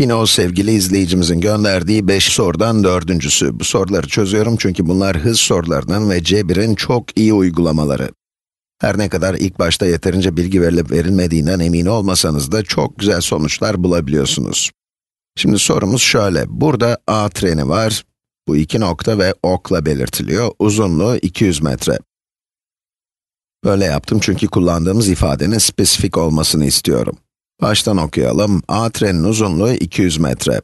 Yine o sevgili izleyicimizin gönderdiği 5 sorudan dördüncüsü. Bu soruları çözüyorum çünkü bunlar hız sorularının ve cebirin çok iyi uygulamaları. Her ne kadar ilk başta yeterince bilgi verilip verilmediğinden emin olmasanız da çok güzel sonuçlar bulabiliyorsunuz. Şimdi sorumuz şöyle, burada A treni var, bu iki nokta ve okla belirtiliyor, uzunluğu 200 metre. Böyle yaptım çünkü kullandığımız ifadenin spesifik olmasını istiyorum. Baştan okuyalım. A trenin uzunluğu 200 metre.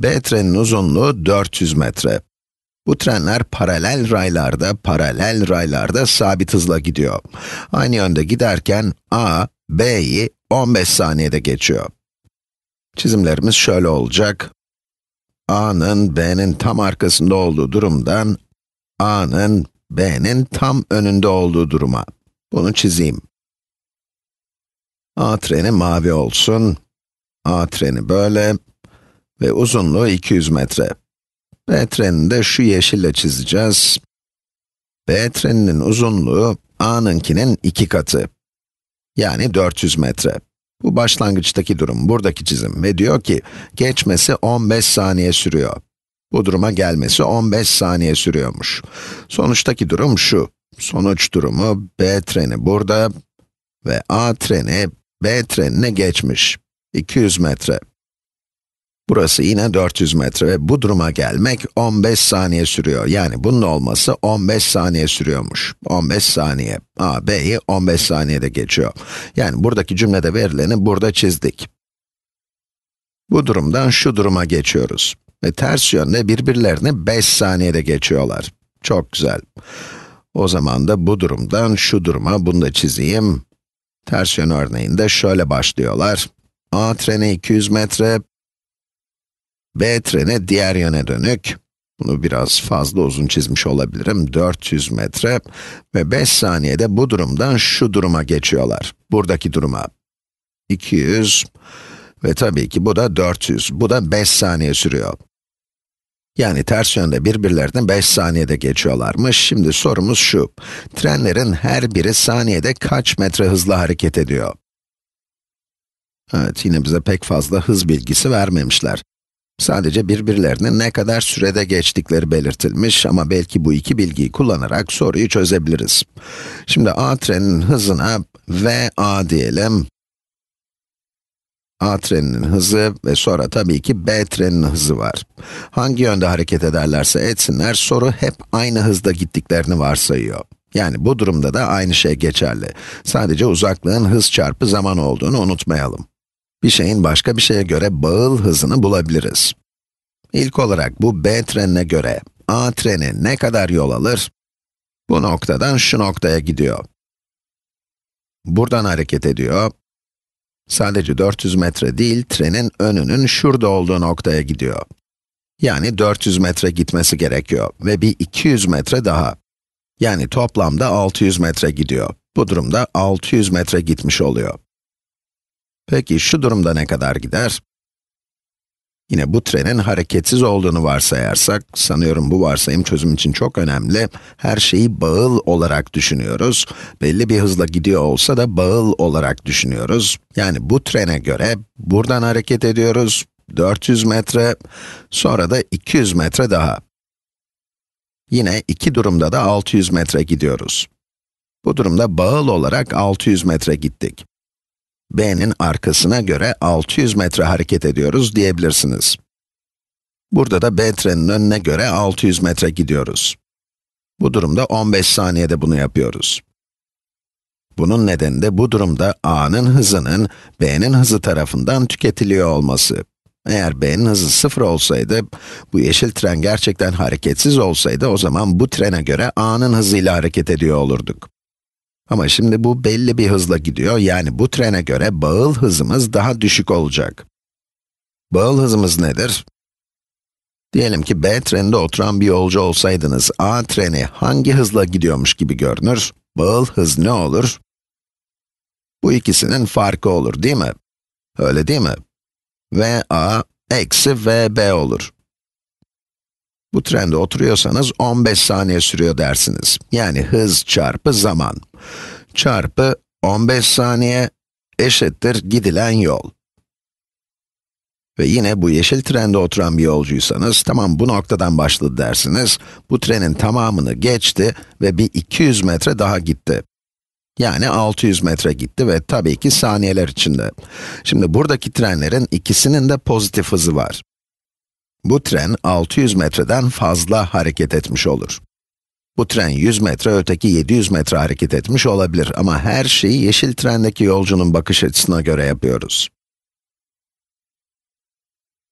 B trenin uzunluğu 400 metre. Bu trenler paralel raylarda, paralel raylarda sabit hızla gidiyor. Aynı yönde giderken A, B'yi 15 saniyede geçiyor. Çizimlerimiz şöyle olacak. A'nın B'nin tam arkasında olduğu durumdan A'nın B'nin tam önünde olduğu duruma. Bunu çizeyim. A treni mavi olsun. A treni böyle ve uzunluğu 200 metre. B trenini de şu yeşille çizeceğiz. B treninin uzunluğu A'nınkinin iki katı. Yani 400 metre. Bu başlangıçtaki durum, buradaki çizim ve diyor ki, geçmesi 15 saniye sürüyor. Bu duruma gelmesi 15 saniye sürüyormuş. Sonuçtaki durum şu, sonuç durumu B treni burada ve A treni B trenine geçmiş. 200 metre. Burası yine 400 metre ve bu duruma gelmek 15 saniye sürüyor. Yani bunun olması 15 saniye sürüyormuş. 15 saniye. A, B'yi 15 saniyede geçiyor. Yani buradaki cümlede verileni burada çizdik. Bu durumdan şu duruma geçiyoruz. Ve ters yönde birbirlerini 5 saniyede geçiyorlar. Çok güzel. O zaman da bu durumdan şu duruma, bunu da çizeyim. Ters yön örneğinde şöyle başlıyorlar. A treni 200 metre, B treni diğer yöne dönük. Bunu biraz fazla uzun çizmiş olabilirim, 400 metre ve 5 saniyede bu durumdan şu duruma geçiyorlar. Buradaki duruma. 200 ve tabii ki bu da 400, bu da 5 saniye sürüyor. Yani ters yönde birbirlerine 5 saniyede geçiyorlarmış. Şimdi sorumuz şu, trenlerin her biri saniyede kaç metre hızla hareket ediyor? Evet, yine bize pek fazla hız bilgisi vermemişler. Sadece birbirlerine ne kadar sürede geçtikleri belirtilmiş ama belki bu iki bilgiyi kullanarak soruyu çözebiliriz. Şimdi A treninin hızına VA diyelim. A treninin hızı ve sonra tabii ki B treninin hızı var. Hangi yönde hareket ederlerse etsinler, soru hep aynı hızda gittiklerini varsayıyor. Yani bu durumda da aynı şey geçerli. Sadece uzaklığın hız çarpı zaman olduğunu unutmayalım. Bir şeyin başka bir şeye göre bağıl hızını bulabiliriz. İlk olarak bu B trenine göre A treni ne kadar yol alır? Bu noktadan şu noktaya gidiyor. Buradan hareket ediyor Sadece 400 metre değil, trenin önünün şurada olduğu noktaya gidiyor. Yani 400 metre gitmesi gerekiyor ve bir 200 metre daha. Yani toplamda 600 metre gidiyor. Bu durumda 600 metre gitmiş oluyor. Peki şu durumda ne kadar gider? Yine bu trenin hareketsiz olduğunu varsayarsak, sanıyorum bu varsayım çözüm için çok önemli. Her şeyi bağıl olarak düşünüyoruz. Belli bir hızla gidiyor olsa da bağıl olarak düşünüyoruz. Yani bu trene göre buradan hareket ediyoruz, 400 metre, sonra da 200 metre daha. Yine iki durumda da 600 metre gidiyoruz. Bu durumda bağıl olarak 600 metre gittik. B'nin arkasına göre 600 metre hareket ediyoruz diyebilirsiniz. Burada da B trenin önüne göre 600 metre gidiyoruz. Bu durumda 15 saniyede bunu yapıyoruz. Bunun nedeni de bu durumda A'nın hızının B'nin hızı tarafından tüketiliyor olması. Eğer B'nin hızı 0 olsaydı, bu yeşil tren gerçekten hareketsiz olsaydı o zaman bu trene göre A'nın hızıyla hareket ediyor olurduk. Ama şimdi bu belli bir hızla gidiyor, yani bu trene göre bağıl hızımız daha düşük olacak. Bağıl hızımız nedir? Diyelim ki B treninde oturan bir yolcu olsaydınız, A treni hangi hızla gidiyormuş gibi görünür? Bağıl hız ne olur? Bu ikisinin farkı olur değil mi? Öyle değil mi? VA eksi VB olur. Bu trende oturuyorsanız 15 saniye sürüyor dersiniz. Yani hız çarpı zaman çarpı 15 saniye eşittir gidilen yol. Ve yine bu yeşil trende oturan bir yolcuysanız, tamam bu noktadan başladı dersiniz, bu trenin tamamını geçti ve bir 200 metre daha gitti. Yani 600 metre gitti ve tabii ki saniyeler içinde. Şimdi buradaki trenlerin ikisinin de pozitif hızı var. Bu tren 600 metreden fazla hareket etmiş olur. Bu tren 100 metre, öteki 700 metre hareket etmiş olabilir ama her şeyi yeşil trendeki yolcunun bakış açısına göre yapıyoruz.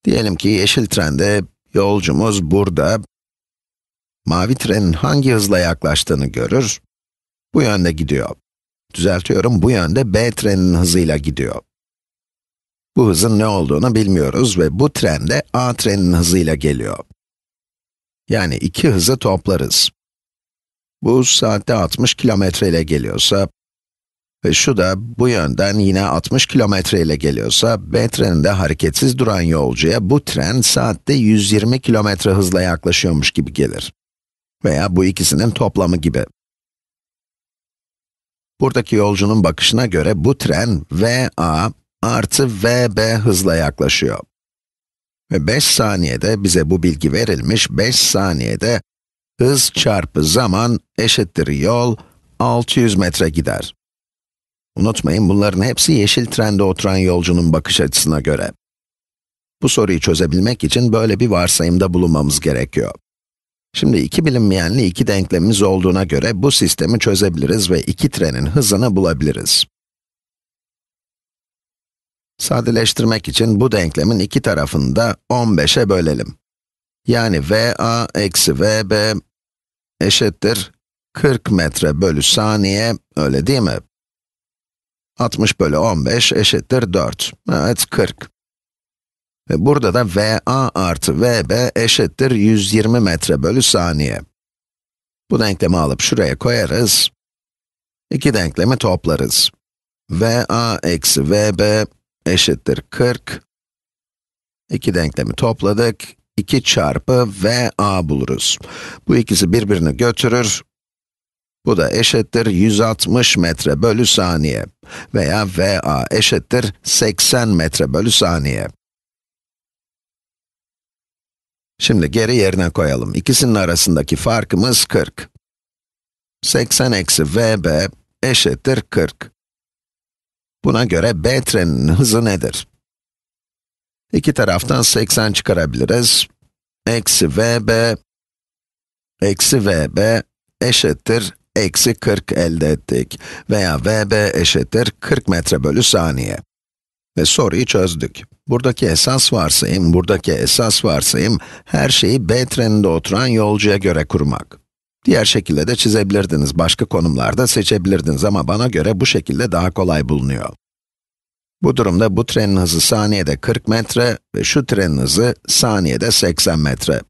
Diyelim ki yeşil trende yolcumuz burada, mavi trenin hangi hızla yaklaştığını görür, bu yönde gidiyor. Düzeltiyorum, bu yönde B trenin hızıyla gidiyor. Bu hızın ne olduğunu bilmiyoruz ve bu trende A trenin hızıyla geliyor. Yani iki hızı toplarız. Bu saatte 60 kilometre ile geliyorsa ve şu da bu yönden yine 60 kilometre ile geliyorsa, B treninde hareketsiz duran yolcuya bu tren saatte 120 kilometre hızla yaklaşıyormuş gibi gelir. Veya bu ikisinin toplamı gibi. Buradaki yolcunun bakışına göre bu tren VA artı VB hızla yaklaşıyor. Ve 5 saniyede bize bu bilgi verilmiş, 5 saniyede Hız çarpı zaman eşittir yol 600 metre gider. Unutmayın bunların hepsi yeşil trende oturan yolcunun bakış açısına göre. Bu soruyu çözebilmek için böyle bir varsayımda bulunmamız gerekiyor. Şimdi iki bilinmeyenli iki denklemimiz olduğuna göre bu sistemi çözebiliriz ve iki trenin hızını bulabiliriz. Sadeleştirmek için bu denklemin iki tarafını da 15'e bölelim. Yani VA eksi VB eşittir 40 metre bölü saniye, öyle değil mi? 60 bölü 15 eşittir 4. Evet, 40. Ve burada da VA artı VB eşittir 120 metre bölü saniye. Bu denklemi alıp şuraya koyarız. İki denklemi toplarız. VA eksi VB eşittir 40. İki denklemi topladık. 2 çarpı VA buluruz. Bu ikisi birbirini götürür. Bu da eşittir 160 metre bölü saniye veya VA eşittir 80 metre bölü saniye. Şimdi geri yerine koyalım. İkisinin arasındaki farkımız 40. 80 eksi VB eşittir 40. Buna göre B treninin hızı nedir? İki taraftan 80 çıkarabiliriz. Eksi vb, eksi vb eşittir eksi 40 elde ettik. Veya vb eşittir 40 metre bölü saniye. Ve soruyu çözdük. Buradaki esas varsayım, buradaki esas varsayım, her şeyi B treninde oturan yolcuya göre kurmak. Diğer şekilde de çizebilirdiniz, başka konumlarda seçebilirdiniz ama bana göre bu şekilde daha kolay bulunuyor. Bu durumda bu trenin hızı saniyede 40 metre ve şu trenin hızı saniyede 80 metre.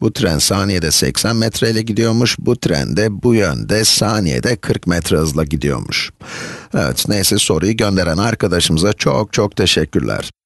Bu tren saniyede 80 metre ile gidiyormuş, bu tren de bu yönde saniyede 40 metre hızla gidiyormuş. Evet, neyse soruyu gönderen arkadaşımıza çok çok teşekkürler.